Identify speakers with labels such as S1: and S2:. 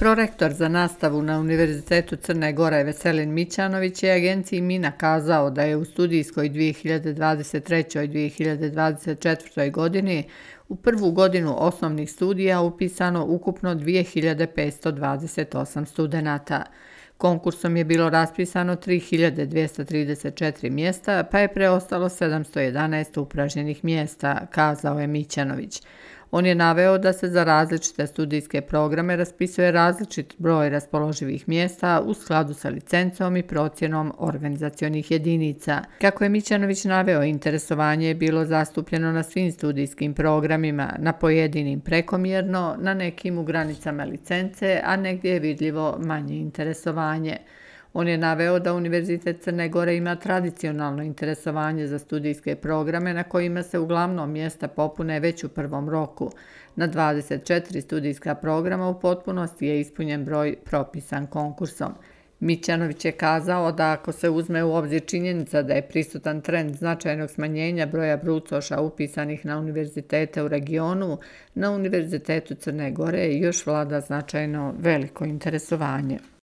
S1: Prorektor za nastavu na Univerzitetu Crne Gore Veselin Mićanović je agenciji Mina kazao da je u studijskoj 2023. i 2024. godini u prvu godinu osnovnih studija upisano ukupno 2528 studenta. Konkursom je bilo raspisano 3234 mjesta, pa je preostalo 711 upražnjenih mjesta, kazao je Mićanović. On je naveo da se za različite studijske programe raspisuje različit broj raspoloživih mjesta u skladu sa licencom i procjenom organizacijonih jedinica. Kako je Mićanović naveo, interesovanje je bilo zastupljeno na svim studijskim programima, na pojedinim prekomjerno, na nekim u granicama licence, a negdje je vidljivo manje interesovanje. On je naveo da Univerzitet Crne Gore ima tradicionalno interesovanje za studijske programe na kojima se uglavnom mjesta popune već u prvom roku. Na 24 studijska programa u potpunosti je ispunjen broj propisan konkursom. Mićanović je kazao da ako se uzme u obzir činjenica da je prisutan trend značajnog smanjenja broja brucoša upisanih na univerzitete u regionu, na Univerzitetu Crne Gore još vlada značajno veliko interesovanje.